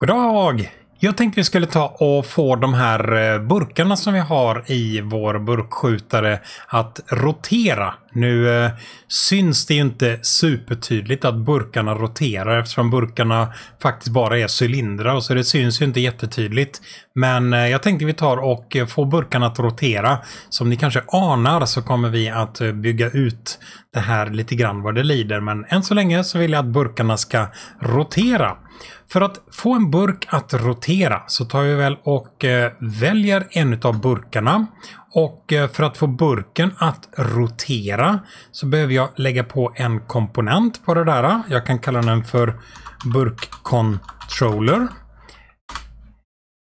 Goddag! Jag tänkte vi skulle ta och få de här eh, burkarna som vi har i vår burkskjutare att rotera nu eh, syns det ju inte supertydligt att burkarna roterar eftersom burkarna faktiskt bara är cylindrar så det syns ju inte jättetydligt. Men eh, jag tänkte vi tar och eh, får burkarna att rotera. Som ni kanske anar så kommer vi att eh, bygga ut det här lite grann vad det lider men än så länge så vill jag att burkarna ska rotera. För att få en burk att rotera så tar vi väl och eh, väljer en av burkarna och eh, för att få burken att rotera så behöver jag lägga på en komponent på det där. Jag kan kalla den för burkcontroller.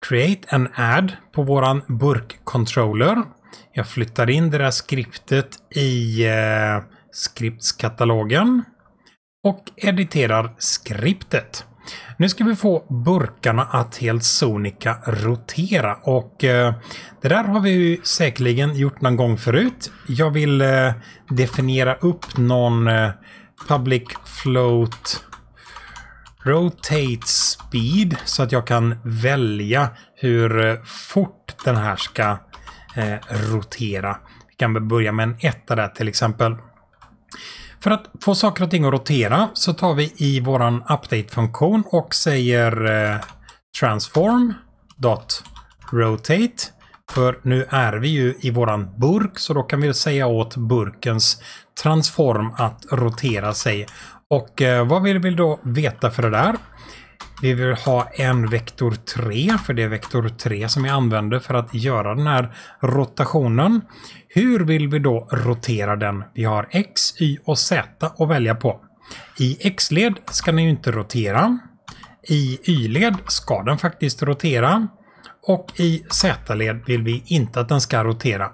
Create an add på våran burkcontroller. Jag flyttar in det där skriptet i eh, skriptskatalogen och editerar skriptet. Nu ska vi få burkarna att helt sonika rotera och eh, det där har vi ju säkerligen gjort någon gång förut. Jag vill eh, definiera upp någon eh, public float rotate speed så att jag kan välja hur fort den här ska rotera. Vi kan börja med en etta där till exempel. För att få saker och ting att rotera så tar vi i våran update-funktion och säger eh, transform.rotate. För nu är vi ju i våran burk så då kan vi säga åt burkens transform att rotera sig. Och eh, vad vill vi då veta för det där? Vi vill ha en vektor 3, för det är vektor 3 som jag använder för att göra den här rotationen. Hur vill vi då rotera den? Vi har x, y och z att välja på. I x-led ska den ju inte rotera. I y-led ska den faktiskt rotera. Och i Z-led vill vi inte att den ska rotera.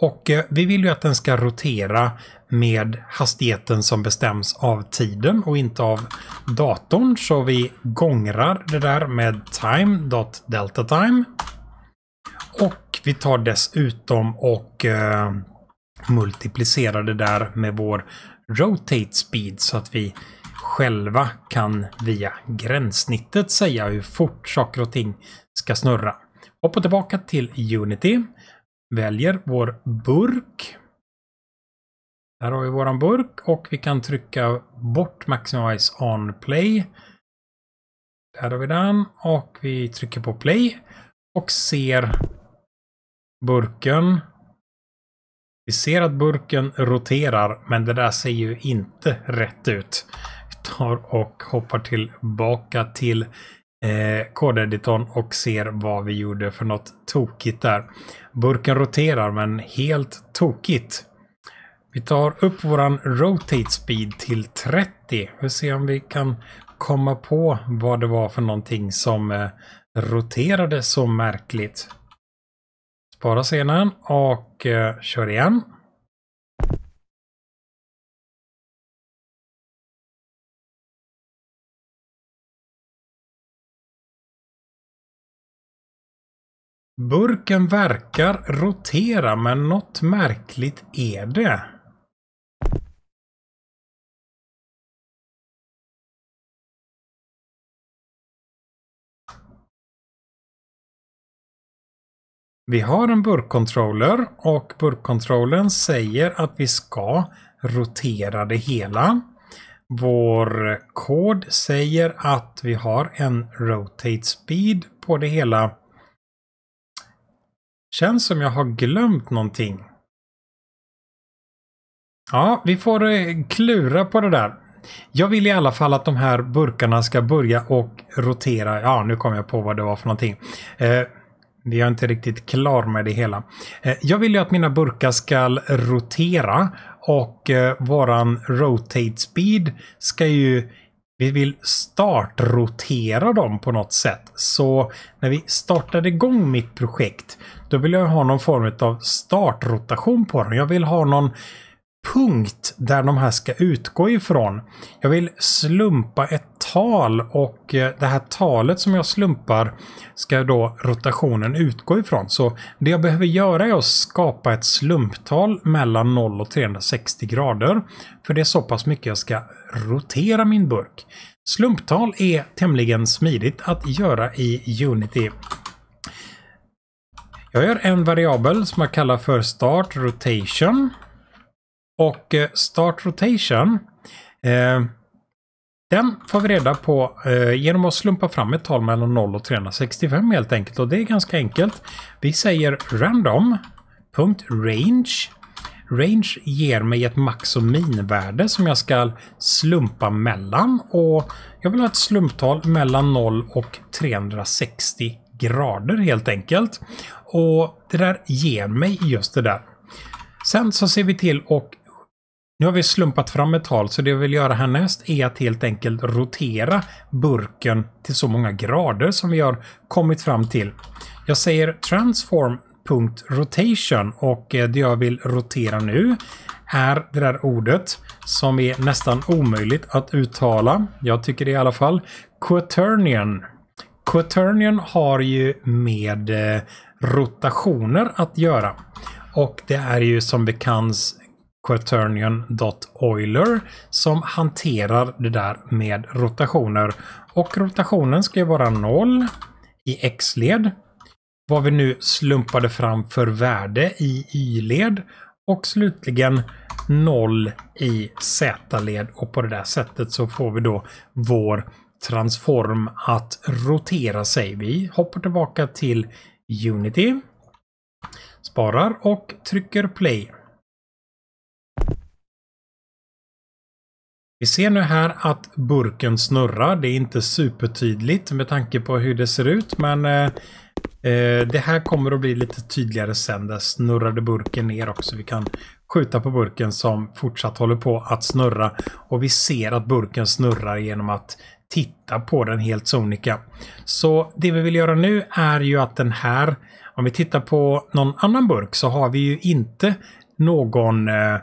Och eh, vi vill ju att den ska rotera med hastigheten som bestäms av tiden och inte av datorn. Så vi gångrar det där med time.deltatime. Och vi tar dessutom och eh, multiplicerar det där med vår rotate speed så att vi själva kan via gränssnittet säga hur fort saker och ting ska snurra. Hoppa tillbaka till Unity. Väljer vår burk. Där har vi våran burk och vi kan trycka bort Maximize on play. Där har vi den och vi trycker på play och ser burken. Vi ser att burken roterar, men det där ser ju inte rätt ut. Vi tar och hoppar tillbaka till eh, kodeditorn och ser vad vi gjorde för något tokigt där. Burken roterar men helt tokigt. Vi tar upp våran rotate speed till 30. Vi se om vi kan komma på vad det var för någonting som eh, roterade så märkligt. Spara scenen och eh, kör igen. Burken verkar rotera men något märkligt är det. Vi har en burkcontroller och burkkontrollen säger att vi ska rotera det hela. Vår kod säger att vi har en rotate speed på det hela Känns som jag har glömt någonting. Ja, vi får eh, klura på det där. Jag vill i alla fall att de här burkarna ska börja och rotera. Ja, nu kom jag på vad det var för någonting. Eh, vi är inte riktigt klar med det hela. Eh, jag vill ju att mina burkar ska rotera och eh, våran rotate speed ska ju vi vill startrotera dem på något sätt. Så när vi startade igång mitt projekt då vill jag ha någon form av startrotation på den. Jag vill ha någon punkt där de här ska utgå ifrån. Jag vill slumpa ett tal och eh, det här talet som jag slumpar ska då rotationen utgå ifrån. Så det jag behöver göra är att skapa ett slumptal mellan 0 och 360 grader. För det är så pass mycket jag ska rotera min burk. Slumptal är tämligen smidigt att göra i Unity jag gör en variabel som jag kallar för start rotation. Och eh, start rotation, eh, den får vi reda på eh, genom att slumpa fram ett tal mellan 0 och 365 helt enkelt. Och det är ganska enkelt. Vi säger random.range. Range ger mig ett max och minvärde som jag ska slumpa mellan och jag vill ha ett slumptal mellan 0 och 360 grader helt enkelt. Och det där ger mig just det där. Sen så ser vi till och nu har vi slumpat fram ett tal så det jag vill göra härnäst är att helt enkelt rotera burken till så många grader som vi har kommit fram till. Jag säger transform.rotation och eh, det jag vill rotera nu är det där ordet som är nästan omöjligt att uttala. Jag tycker det i alla fall. Quaternion. Quaternion har ju med eh, rotationer att göra. Och det är ju som bekant Quaternion.oiler som hanterar det där med rotationer. Och rotationen ska ju vara noll i x-led. Vad vi nu slumpade fram för värde i y-led. Och slutligen noll i z-led. Och på det där sättet så får vi då vår transform att rotera sig. Vi hoppar tillbaka till Unity. Sparar och trycker play. Vi ser nu här att burken snurrar. Det är inte supertydligt med tanke på hur det ser ut men eh, eh det här kommer att bli lite tydligare sen. Där snurrade burken ner också. Vi kan skjuta på burken som fortsatt håller på att snurra och vi ser att burken snurrar genom att titta på den helt sonika. Så det vi vill göra nu är ju att den här, om vi tittar på någon annan burk så har vi ju inte någon eh,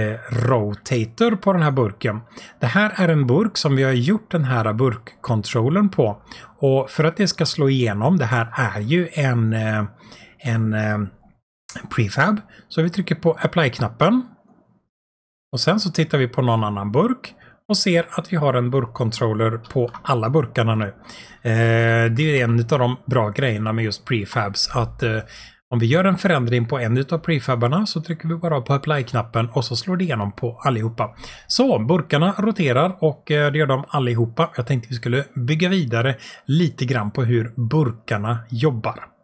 eh, rotator på den här burken. Det här är en burk som vi har gjort den här burkkontrollen på. Och för att det ska slå igenom, det här är ju en, eh, en eh, prefab. Så vi trycker på apply-knappen. Och sen så tittar vi på någon annan burk och ser att vi har en burkcontroller på alla burkarna nu. Eh, det är en av de bra grejerna med just prefabs. Att eh, om vi gör en förändring på en av prefabarna så trycker vi bara på apply-knappen och så slår det igenom på allihopa. Så burkarna roterar och eh, det gör de allihopa. Jag tänkte vi skulle bygga vidare lite grann på hur burkarna jobbar.